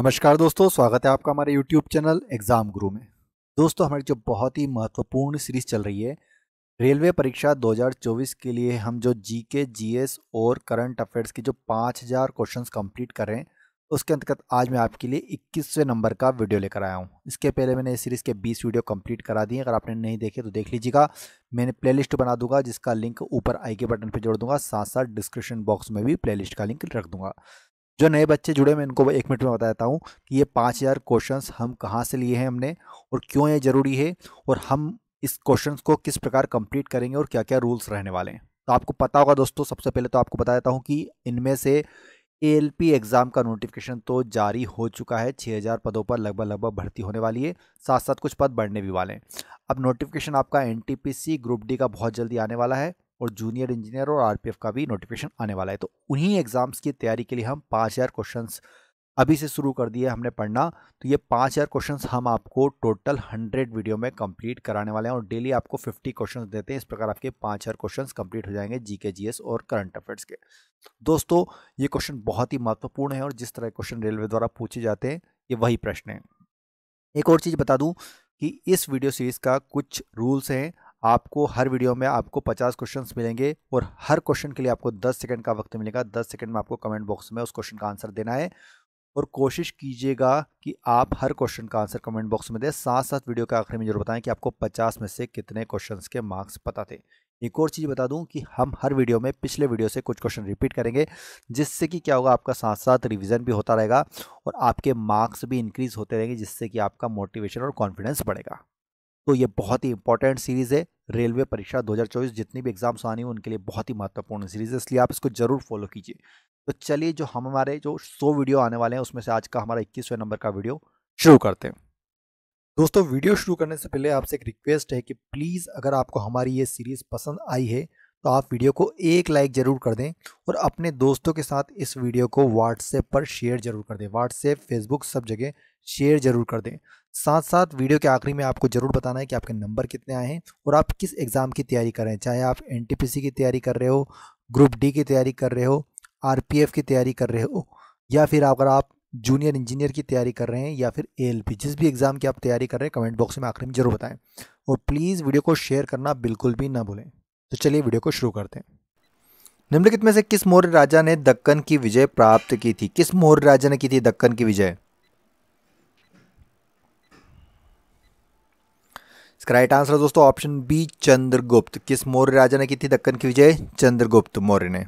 नमस्कार दोस्तों स्वागत है आपका हमारे यूट्यूब चैनल एग्जाम गुरु में दोस्तों हमारी जो बहुत ही महत्वपूर्ण सीरीज चल रही है रेलवे परीक्षा 2024 के लिए हम जो जीके जीएस और करंट अफेयर्स की जो 5000 क्वेश्चन कम्प्लीट कर रहे हैं उसके अंतर्गत आज मैं आपके लिए 21वें नंबर का वीडियो लेकर आया हूँ इसके पहले मैंने इस सीरीज़ के 20 वीडियो कंप्लीट करा दिए अगर आपने नहीं देखे तो देख लीजिएगा मैंने प्लेलिस्ट बना दूंगा जिसका लिंक ऊपर आई के बटन पर जोड़ दूंगा साथ साथ डिस्क्रिप्शन बॉक्स में भी प्लेलिस्ट का लिंक रख दूंगा जो नए बच्चे जुड़े मैं इनको एक मिनट में बता देता हूँ कि ये पाँच हज़ार क्वेश्चन हम कहाँ से लिए हैं हमने और क्यों ये ज़रूरी है और हम इस क्वेश्चन को किस प्रकार कंप्लीट करेंगे और क्या क्या रूल्स रहने वाले हैं तो आपको पता होगा दोस्तों सबसे पहले तो आपको बता देता हूँ कि इनमें से ए एग्ज़ाम का नोटिफिकेशन तो जारी हो चुका है हज़ार पदों पर लगभग लगभग भर्ती होने वाली है साथ साथ कुछ पद बढ़ने भी वाले हैं अब नोटिफिकेशन आपका एन ग्रुप डी का बहुत जल्दी आने वाला है और जूनियर इंजीनियर और आरपीएफ का भी नोटिफिकेशन आने वाला है तो उन्हीं एग्ज़ाम्स की तैयारी के लिए हम पाँच हज़ार क्वेश्चन अभी से शुरू कर दिए हमने पढ़ना तो ये पाँच हज़ार क्वेश्चन हम आपको टोटल हंड्रेड वीडियो में कंप्लीट कराने वाले हैं और डेली आपको फिफ्टी क्वेश्चन देते हैं इस प्रकार आपके पाँच हज़ार क्वेश्चन कंप्लीट हो जाएंगे जी के जी एस और करंट अफेयर्स के दोस्तों ये क्वेश्चन बहुत ही महत्वपूर्ण है और जिस तरह के क्वेश्चन रेलवे द्वारा पूछे जाते हैं ये वही प्रश्न है एक और चीज़ बता दूँ कि इस वीडियो सीरीज़ का कुछ रूल्स हैं आपको हर वीडियो में आपको 50 क्वेश्चंस मिलेंगे और हर क्वेश्चन के लिए आपको 10 सेकंड का वक्त मिलेगा 10 सेकंड में आपको कमेंट बॉक्स में उस क्वेश्चन का आंसर देना है और कोशिश कीजिएगा कि आप हर क्वेश्चन का आंसर कमेंट बॉक्स में दें साथ साथ वीडियो के आखिर में जरूर बताएं कि आपको 50 में से कितने क्वेश्चन के मार्क्स पता थे एक और चीज़ बता दूं कि हम हर वीडियो में पिछले वीडियो से कुछ क्वेश्चन रिपीट करेंगे जिससे कि क्या होगा आपका साथ साथ रिवीजन भी होता रहेगा और आपके मार्क्स भी इंक्रीज़ होते रहेंगे जिससे कि आपका मोटिवेशन और कॉन्फिडेंस बढ़ेगा तो ये बहुत ही इंपॉर्टेंट सीरीज़ है रेलवे परीक्षा 2024 जितनी भी एग्ज़ाम्स आनी हो उनके लिए बहुत ही महत्वपूर्ण सीरीज़ है इसलिए आप इसको ज़रूर फॉलो कीजिए तो चलिए जो हम हमारे जो सौ वीडियो आने वाले हैं उसमें से आज का हमारा इक्कीसवें नंबर का वीडियो शुरू करते हैं दोस्तों वीडियो शुरू करने से पहले आपसे एक रिक्वेस्ट है कि प्लीज़ अगर आपको हमारी ये सीरीज़ पसंद आई है तो आप वीडियो को एक लाइक ज़रूर कर दें और अपने दोस्तों के साथ इस वीडियो को व्हाट्सएप पर शेयर ज़रूर कर दें व्हाट्सएप फेसबुक सब जगह शेयर ज़रूर कर दें साथ साथ वीडियो के आखिरी में आपको ज़रूर बताना है कि आपके नंबर कितने आए हैं और आप किस एग्ज़ाम की तैयारी कर रहे हैं चाहे आप एन की तैयारी कर रहे हो ग्रुप डी की तैयारी कर रहे हो आर की तैयारी कर रहे हो या फिर अगर आप जूनियर इंजीनियर की तैयारी कर रहे हैं या फिर ए जिस भी एग्ज़ाम की आप तैयारी कर रहे हैं कमेंट बॉक्स में आखिरी में ज़रूर बताएं और प्लीज़ वीडियो को शेयर करना बिल्कुल भी ना भूलें तो चलिए वीडियो को शुरू करते हैं निम्नलिखित में से किस मौर्य राजा ने दक्कन की विजय प्राप्त की थी किस मौर्य राजा ने की थी दक्कन की विजय इसका राइट आंसर दोस्तों ऑप्शन बी चंद्रगुप्त किस मौर्य राजा ने की थी दक्कन की विजय चंद्रगुप्त मौर्य ने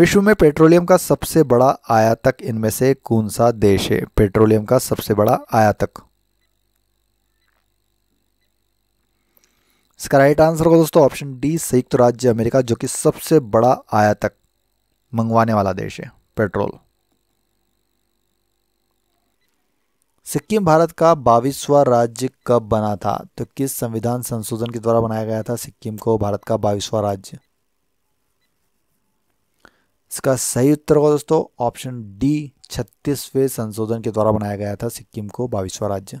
विश्व में पेट्रोलियम का सबसे बड़ा आयातक इनमें से कौन सा देश है पेट्रोलियम का सबसे बड़ा आयातक इसका राइट आंसर होगा दोस्तों ऑप्शन डी संयुक्त राज्य अमेरिका जो कि सबसे बड़ा आयातक मंगवाने वाला देश है पेट्रोल सिक्किम भारत का बाविसवा राज्य कब बना था तो किस संविधान संशोधन के द्वारा बनाया गया था सिक्किम को भारत का बाविसवा राज्य इसका सही उत्तर होगा दोस्तों ऑप्शन डी छत्तीसवें संशोधन के द्वारा बनाया गया था सिक्किम को बाईसवां राज्य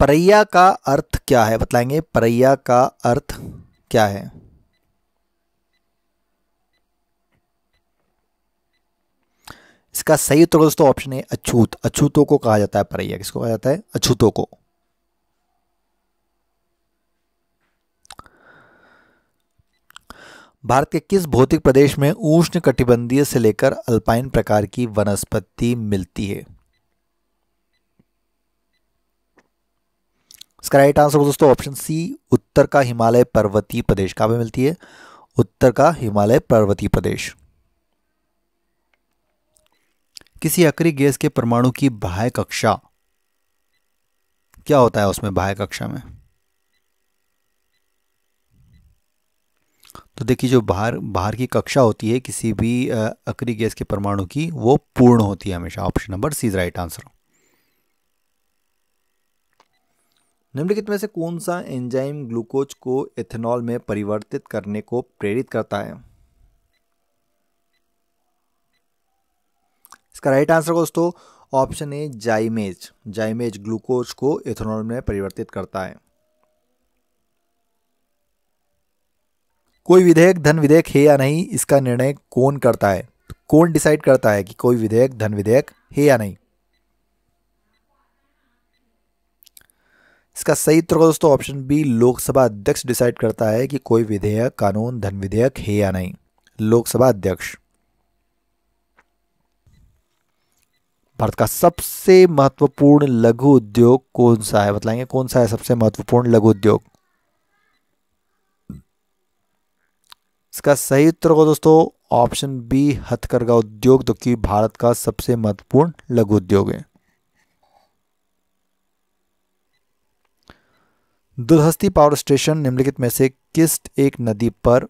परैया का अर्थ क्या है बताएंगे परैया का अर्थ क्या है इसका सही उत्तर दोस्तों ऑप्शन है अछूत अछूतों को कहा जाता है परैया किसको कहा जाता है अछूतों को भारत के किस भौतिक प्रदेश में उष्ण कटिबंधीय से लेकर अल्पाइन प्रकार की वनस्पति मिलती है इसका राइट आंसर दोस्तों ऑप्शन सी उत्तर का हिमालय पर्वतीय प्रदेश कहां पे मिलती है उत्तर का हिमालय पर्वतीय प्रदेश किसी अक्री गैस के परमाणु की बाह्य कक्षा क्या होता है उसमें बाह्य कक्षा में तो देखिए जो बाहर बाहर की कक्षा होती है किसी भी अक्री गैस के परमाणु की वो पूर्ण होती है हमेशा option number C is right answer निम्नलिखित में से कौन सा एंजाइम ग्लूकोज को एथेनॉल में परिवर्तित करने को प्रेरित करता है इसका राइट आंसर दोस्तों option A zymase zymase glucose को इथेनॉल में परिवर्तित करता है कोई विधेयक धन विधेयक है या नहीं इसका निर्णय कौन करता है तो कौन डिसाइड करता है कि कोई विधेयक धन विधेयक है या नहीं इसका सही उत्तर दोस्तों ऑप्शन बी लोकसभा अध्यक्ष डिसाइड करता है कि कोई विधेयक कानून धन विधेयक है या नहीं लोकसभा अध्यक्ष भारत का सबसे महत्वपूर्ण लघु उद्योग कौन सा है बताएंगे कौन सा है सबसे महत्वपूर्ण लघु उद्योग इसका सही उत्तर होगा दोस्तों ऑप्शन बी हथकरघा उद्योग जो कि भारत का सबसे महत्वपूर्ण लघु उद्योग है दुधहस्ती पावर स्टेशन निम्नलिखित में से किस एक नदी पर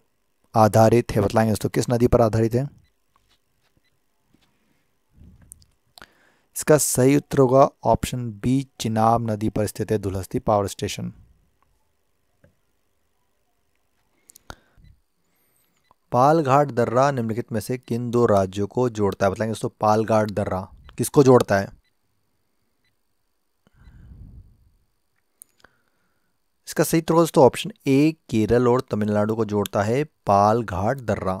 आधारित है बताएंगे दोस्तों किस नदी पर आधारित है इसका सही उत्तर होगा ऑप्शन बी चिनाब नदी पर स्थित है दुलहस्ती पावर स्टेशन पालघाट दर्रा निम्नलिखित में से किन दो राज्यों को जोड़ता है बताएंगे दोस्तों पालघाट दर्रा किसको जोड़ता है इसका सही उत्तर दोस्तों ऑप्शन ए केरल और तमिलनाडु को जोड़ता है पालघाट दर्रा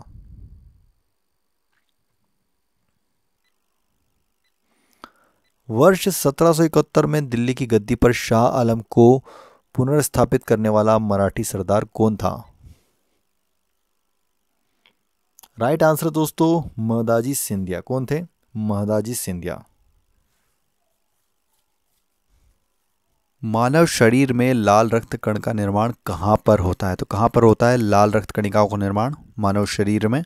वर्ष 1771 में दिल्ली की गद्दी पर शाह आलम को पुनर्स्थापित करने वाला मराठी सरदार कौन था राइट आंसर दोस्तों महदाजी सिंधिया कौन थे महदाजी सिंधिया मानव शरीर में लाल रक्त कण का निर्माण कहां पर होता है तो कहां पर होता है लाल रक्त कणिकाओं का निर्माण मानव शरीर में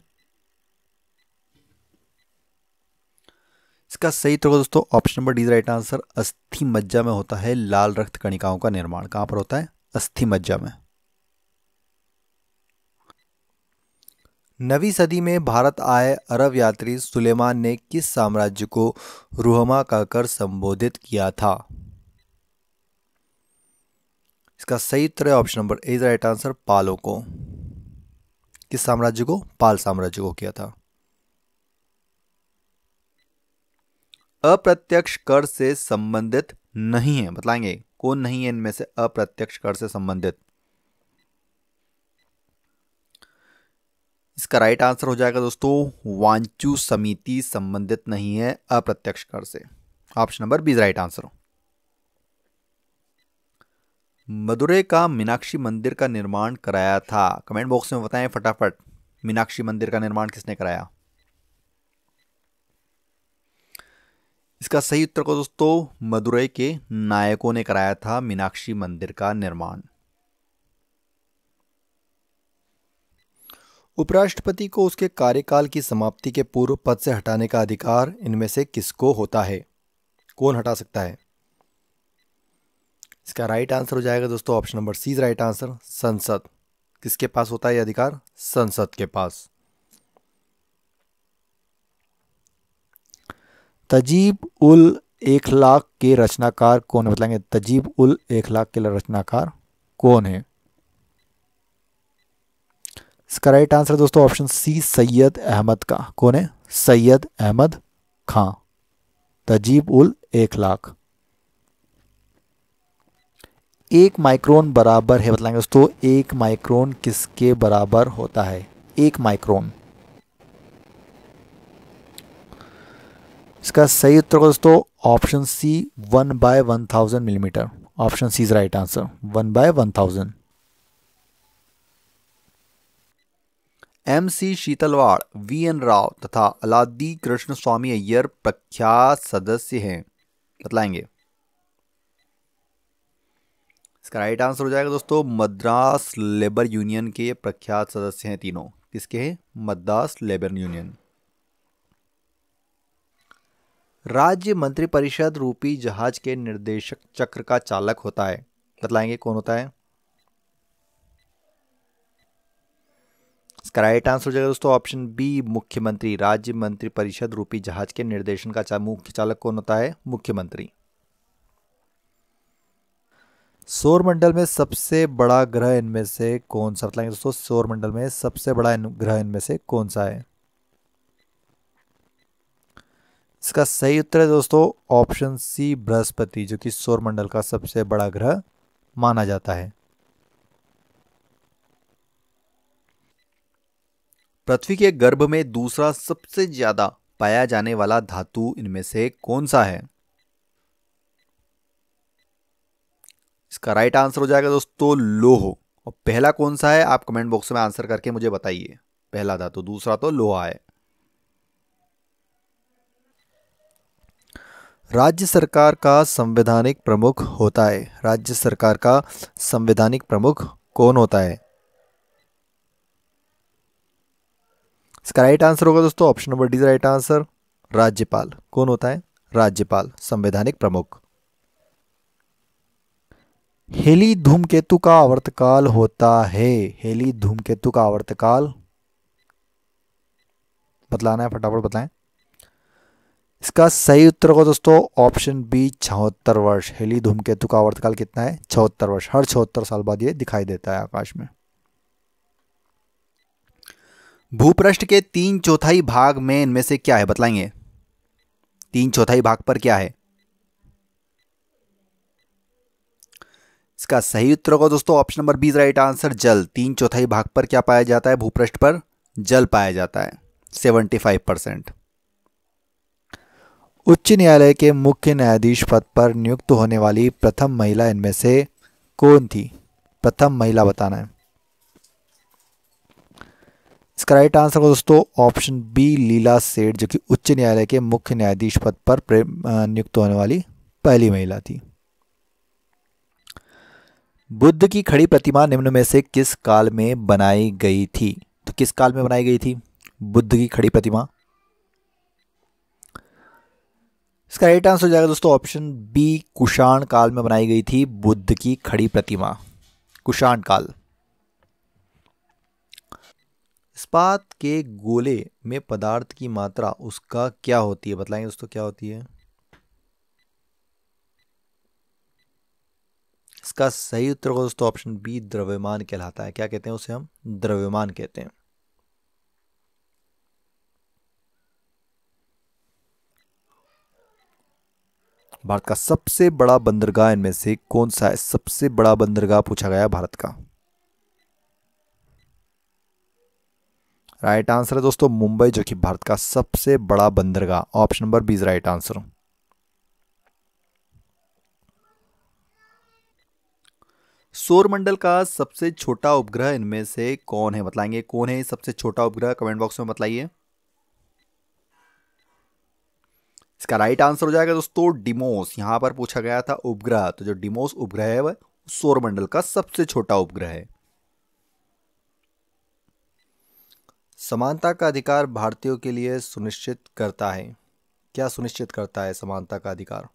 इसका सही तो दोस्तों option number D right answer अस्थि मज्जा में होता है लाल रक्त कणिकाओं का निर्माण कहां पर होता है अस्थि मज्जा में नवी सदी में भारत आए अरब यात्री सुलेमान ने किस साम्राज्य को रुहमा कहकर संबोधित किया था इसका सही उत्तर है option number A right answer पालों को किस साम्राज्य को पाल साम्राज्य को किया था अप्रत्यक्ष कर से संबंधित नहीं है बताएंगे कौन नहीं है इनमें से अप्रत्यक्ष कर से संबंधित इसका राइट आंसर हो जाएगा दोस्तों वांचु समिति संबंधित नहीं है अप्रत्यक्ष कर से option number B right answer Madurai का मीनाक्षी मंदिर का निर्माण कराया था कमेंट बॉक्स में बताएं फटाफट मीनाक्षी मंदिर का निर्माण किसने कराया इसका सही उत्तर को दोस्तों मदुरई के नायकों ने कराया था मीनाक्षी मंदिर का निर्माण उपराष्ट्रपति को उसके कार्यकाल की समाप्ति के पूर्व पद से हटाने का अधिकार इनमें से किसको होता है कौन हटा सकता है इसका राइट आंसर हो जाएगा दोस्तों option number C right answer संसद किसके पास होता है अधिकार संसद के पास तजीब उल एक लाख के रचनाकार कौन है बताएंगे तजीब उल एक लाख के रचनाकार कौन है इसका राइट आंसर दोस्तों ऑप्शन सी सैयद अहमद का कौन है सैयद अहमद खां तजीब उल एक लाख एक माइक्रोन बराबर है बताएंगे दोस्तों एक माइक्रोन किसके बराबर होता है एक माइक्रोन इसका सही उत्तर होगा दोस्तों option C one by one thousand millimetre option C is right answer one by one thousand M C Setalvad V N Rao तथा अलादी कृष्ण स्वामी अय्यर प्रख्यात सदस्य हैं बतलाएंगे इसका राइट आंसर हो जाएगा दोस्तों मद्रास लेबर यूनियन के प्रख्यात सदस्य हैं तीनों किसके हैं मद्रास लेबर यूनियन राज्य मंत्रिपरिषद रूपी जहाज के निर्देशक चक्र का चालक होता है बतलाएंगे कौन होता है इसका राइट आंसर हो जाएगा दोस्तों ऑप्शन बी मुख्यमंत्री राज्य मंत्रिपरिषद रूपी जहाज के निर्देशन का मुख्य चालक कौन होता है मुख्यमंत्री सौरमंडल में सबसे बड़ा ग्रह इनमें से कौन सा बताएंगे दोस्तों सौरमंडल में सबसे बड़ा ग्रह इनमें से कौन सा है इसका सही उत्तर है दोस्तों ऑप्शन सी बृहस्पति जो कि सौरमंडल का सबसे बड़ा ग्रह माना जाता है पृथ्वी के गर्भ में दूसरा सबसे ज्यादा पाया जाने वाला धातु इनमें से कौन सा है इसका राइट आंसर हो जाएगा दोस्तों लोह और पहला कौन सा है आप कमेंट बॉक्स में आंसर करके मुझे बताइए पहला धातु दूसरा तो लोहा है राज्य सरकार का संवैधानिक प्रमुख होता है राज्य सरकार का संवैधानिक प्रमुख कौन होता है इसका राइट आंसर होगा दोस्तों option number D right answer राज्यपाल कौन होता है राज्यपाल संवैधानिक प्रमुख हेली धूमकेतु का आवर्तकाल होता है हेली धूमकेतु का आवर्तकाल बतलाना है फटाफट बताएं इसका सही उत्तर होगा दोस्तों ऑप्शन बी छहत्तर वर्ष हेली धूमकेतु का आवर्तकाल कितना है छहत्तर वर्ष हर छहत्तर साल बाद ये दिखाई देता है आकाश में भूपृष्ठ के तीन चौथाई भाग में इनमें से क्या है बतलाएंगे तीन चौथाई भाग पर क्या है इसका सही उत्तर होगा दोस्तों option number B right answer जल तीन चौथाई भाग पर क्या पाया जाता है भूपृष्ठ पर जल पाया जाता है सेवेंटी फाइव परसेंट उच्च न्यायालय के मुख्य न्यायाधीश पद पर नियुक्त होने वाली प्रथम महिला इनमें से कौन थी प्रथम महिला बताना है इसका राइट आंसर होगा दोस्तों ऑप्शन बी लीला सेठ जो कि उच्च न्यायालय के मुख्य न्यायाधीश पद पर नियुक्त होने वाली पहली महिला थी बुद्ध की खड़ी प्रतिमा निम्न में से किस काल में बनाई गई थी तो किस काल में बनाई गई थी बुद्ध की खड़ी प्रतिमा इसका राइट आंसर हो जाएगा दोस्तों ऑप्शन बी कुषाण काल में बनाई गई थी बुद्ध की खड़ी प्रतिमा कुषाण काल इस्पात के गोले में पदार्थ की मात्रा उसका क्या होती है बताएंगे दोस्तों क्या होती है इसका सही उत्तर होगा दोस्तों ऑप्शन बी द्रव्यमान कहलाता है क्या कहते हैं उसे हम द्रव्यमान कहते हैं भारत का सबसे बड़ा बंदरगाह इनमें से कौन सा है सबसे बड़ा बंदरगाह पूछा गया भारत का राइट आंसर है दोस्तों मुंबई जो कि भारत का सबसे बड़ा बंदरगाह option number B right answer सौरमंडल का सबसे छोटा उपग्रह इनमें से कौन है बताएंगे कौन है सबसे छोटा उपग्रह कमेंट बॉक्स में बताइए इसका राइट आंसर हो जाएगा दोस्तों डिमोस यहां पर पूछा गया था उपग्रह तो जो डिमोस उपग्रह है वह सौरमंडल का सबसे छोटा उपग्रह है समानता का अधिकार भारतीयों के लिए सुनिश्चित करता है क्या सुनिश्चित करता है समानता का अधिकार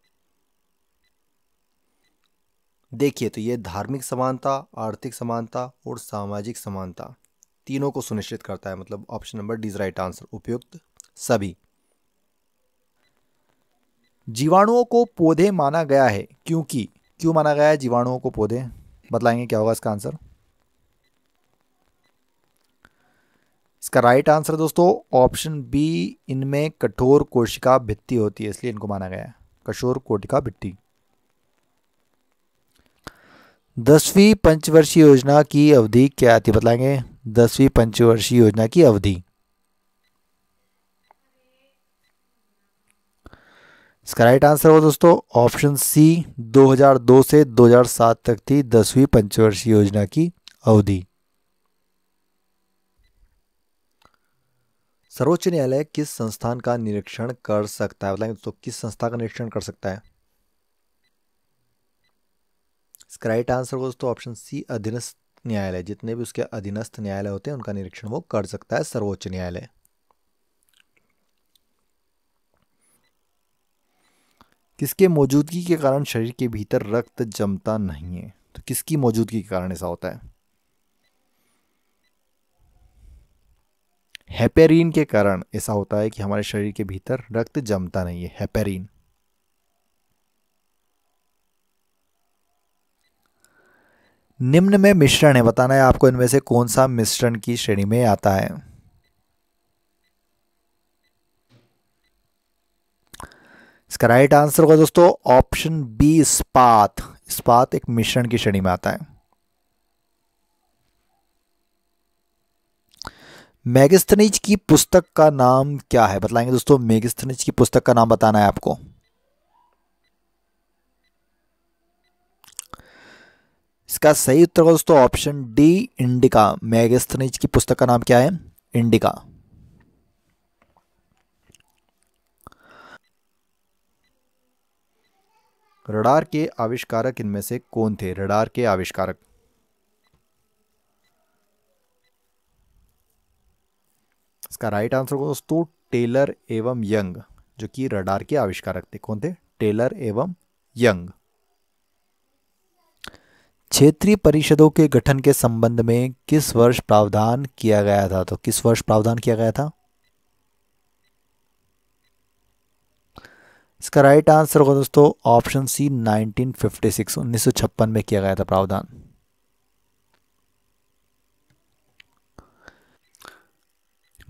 देखिए तो ये धार्मिक समानता आर्थिक समानता और सामाजिक समानता तीनों को सुनिश्चित करता है मतलब option number D is right answer उपयुक्त सभी जीवाणुओं को पौधे माना गया है क्योंकि क्यों माना गया है जीवाणुओं को पौधे बतलाएंगे क्या होगा इसका आंसर इसका राइट आंसर दोस्तों ऑप्शन बी इनमें कठोर कोशिका भित्ति होती है इसलिए इनको माना गया है कठोर कोटिका भित्ति दसवीं पंचवर्षीय योजना की अवधि क्या थी बतलाएंगे दसवीं पंचवर्षीय योजना की अवधि इसका राइट आंसर हो दोस्तों ऑप्शन सी 2002 से 2007 तक थी दसवीं पंचवर्षीय योजना की अवधि सर्वोच्च न्यायालय किस संस्थान का निरीक्षण कर सकता है बताएंगे दोस्तों किस संस्था का निरीक्षण कर सकता है इसका राइट आंसर हो दोस्तों ऑप्शन सी अधीनस्थ न्यायालय जितने भी उसके अधीनस्थ न्यायालय होते हैं उनका निरीक्षण वो कर सकता है सर्वोच्च न्यायालय किसके मौजूदगी के कारण शरीर के भीतर रक्त जमता नहीं है तो किसकी मौजूदगी के कारण ऐसा होता है हैपेरिन के कारण ऐसा होता है कि हमारे शरीर के भीतर रक्त जमता नहीं है हैपेरिन निम्न में मिश्रण है बताना है आपको इनमें से कौन सा मिश्रण की श्रेणी में आता है इसका राइट आंसर होगा दोस्तों ऑप्शन बी इस्पात इस्पात एक मिश्रण की श्रेणी में आता है मैगस्थनिज की पुस्तक का नाम क्या है बताएंगे दोस्तों मेगस्थनिज की पुस्तक का नाम बताना है आपको इसका सही उत्तर होगा दोस्तों ऑप्शन डी इंडिका मैगस्थनिज की पुस्तक का नाम क्या है इंडिका रडार के आविष्कारक इनमें से कौन थे रडार के आविष्कारक इसका राइट आंसर होगा दोस्तों टेलर एवं यंग जो कि रडार के आविष्कारक थे कौन थे टेलर एवं यंग क्षेत्रीय परिषदों के गठन के संबंध में किस वर्ष प्रावधान किया गया था तो किस वर्ष प्रावधान किया गया था इसका राइट आंसर होगा दोस्तों ऑप्शन सी 1956 1956 में किया गया था प्रावधान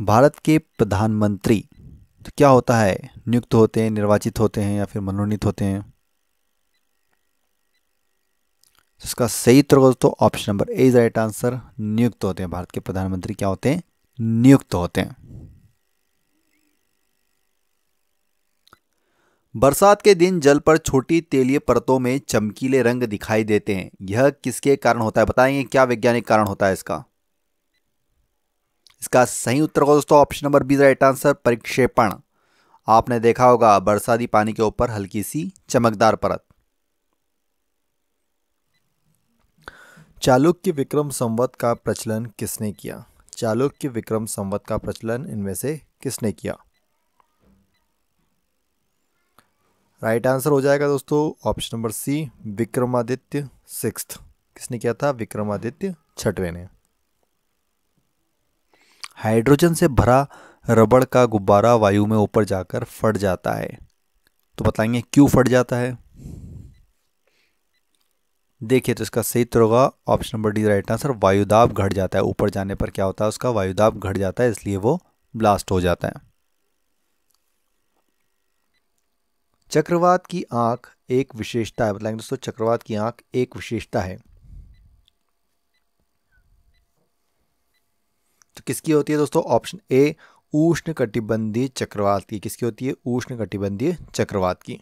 भारत के प्रधानमंत्री तो क्या होता है नियुक्त होते हैं निर्वाचित होते हैं या फिर मनोनीत होते हैं तो इसका सही उत्तर होगा दोस्तों option number A is right answer नियुक्त होते हैं भारत के प्रधानमंत्री क्या होते हैं नियुक्त होते हैं बरसात के दिन जल पर छोटी तेलीय परतों में चमकीले रंग दिखाई देते हैं यह किसके कारण होता है बताएंगे क्या वैज्ञानिक कारण होता है इसका इसका सही उत्तर होगा दोस्तों option number B right answer परिक्षेपण आपने देखा होगा बरसाती पानी के ऊपर हल्की सी चमकदार परत चालुक्य विक्रम संवत का प्रचलन किसने किया चालुक्य विक्रम संवत का प्रचलन इनमें से किसने किया राइट आंसर हो जाएगा दोस्तों option number C Vikramaditya six किसने किया था विक्रमादित्य छठवें ने हाइड्रोजन से भरा रबड़ का गुब्बारा वायु में ऊपर जाकर फट जाता है तो बताएंगे क्यों फट जाता है देखिए तो इसका सही उत्तर होगा option number D right answer वायुदाब घट जाता है ऊपर जाने पर क्या होता है उसका वायुदाब घट जाता है इसलिए वो ब्लास्ट हो जाता है चक्रवात की आंख एक विशेषता है बताएंगे दोस्तों चक्रवात की आंख एक विशेषता है तो किसकी होती है दोस्तों ऑप्शन ए उष्ण कटिबंधीय चक्रवात की किसकी होती है उष्ण कटिबंधीय चक्रवात की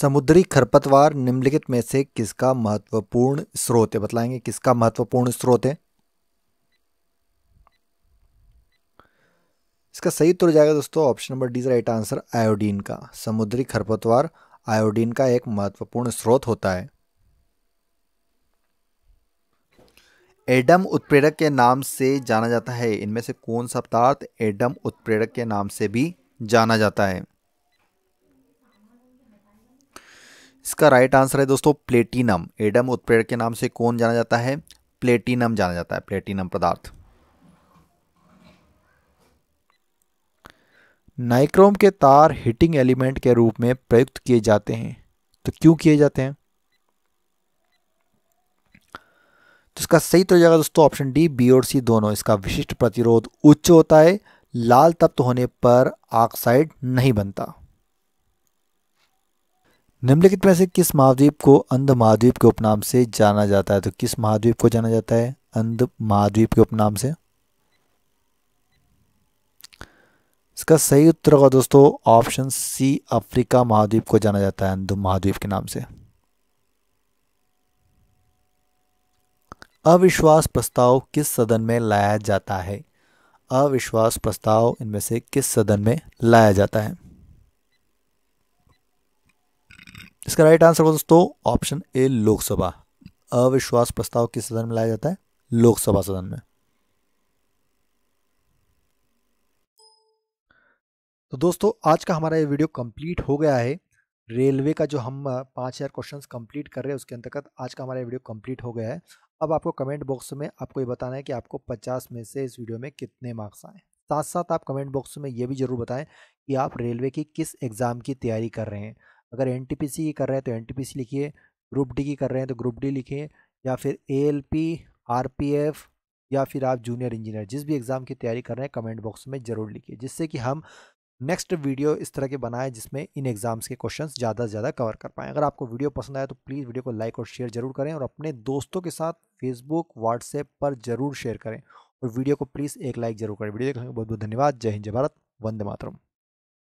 समुद्री खरपतवार निम्नलिखित में से किसका महत्वपूर्ण स्रोत है बतलाएंगे किसका महत्वपूर्ण स्रोत है इसका सही उत्तर हो जाएगा दोस्तों option number D right answer iodine का समुद्री खरपतवार आयोडीन का एक महत्वपूर्ण स्रोत होता है एडम उत्प्रेरक के नाम से जाना जाता है इनमें से कौन सा पदार्थ एडम उत्प्रेरक के नाम से भी जाना जाता है इसका राइट आंसर है दोस्तों प्लेटिनम एडम उत्प्रेरक के नाम से कौन जाना जाता है प्लेटिनम जाना जाता है प्लेटिनम पदार्थ नाइक्रोम के तार हीटिंग एलिमेंट के रूप में प्रयुक्त किए जाते हैं तो क्यों किए जाते हैं तो इसका सही तो जाएगा दोस्तों ऑप्शन डी बी और सी दोनों इसका विशिष्ट प्रतिरोध उच्च होता है लाल तप्त होने पर ऑक्साइड नहीं बनता निम्नलिखित में से किस महाद्वीप को अंध महाद्वीप के उपनाम से जाना जाता है तो किस महाद्वीप को जाना जाता है अंध महाद्वीप के उपनाम से इसका सही उत्तर होगा दोस्तों ऑप्शन सी अफ्रीका महाद्वीप को जाना जाता है हिंदू महाद्वीप के नाम से अविश्वास प्रस्ताव किस सदन में लाया जाता है अविश्वास प्रस्ताव इनमें से किस सदन में लाया जाता है इसका राइट आंसर होगा दोस्तों ऑप्शन ए लोकसभा अविश्वास प्रस्ताव किस सदन में लाया जाता है लोकसभा सदन में तो दोस्तों आज का हमारा ये वीडियो कंप्लीट हो गया है रेलवे का जो हम पाँच हज़ार क्वेश्चन कम्प्लीट कर रहे हैं उसके अंतर्गत आज का हमारा वीडियो कम्प्लीट हो गया है अब आपको कमेंट बॉक्स में आपको ये बताना है कि आपको पचास में से इस वीडियो में कितने मार्क्स आए साथ साथ आप कमेंट बॉक्स में ये भी ज़रूर बताएं कि आप रेलवे की किस एग्ज़ाम की तैयारी कर रहे हैं अगर एन की कर रहे हैं तो एन लिखिए ग्रुप डी की कर रहे हैं तो ग्रुप डी लिखिए या फिर A L P R P F या फिर आप जूनियर इंजीनियर जिस भी एग्ज़ाम की तैयारी कर रहे हैं कमेंट बॉक्स में ज़रूर लिखिए जिससे कि हम नेक्स्ट वीडियो इस तरह के बनाए जिसमें इन एग्ज़ाम्स के क्वेश्चन ज़्यादा से ज़्यादा कवर कर पाएँ अगर आपको वीडियो पसंद आया तो प्लीज़ वीडियो को लाइक और शेयर जरूर करें और अपने दोस्तों के साथ फेसबुक व्हाट्सएप पर जरूर शेयर करें और वीडियो को प्लीज़ एक लाइक जरूर करें वीडियो देखने का बहुत बहुत धन्यवाद जय हिंद जय भारत वंदे मातरम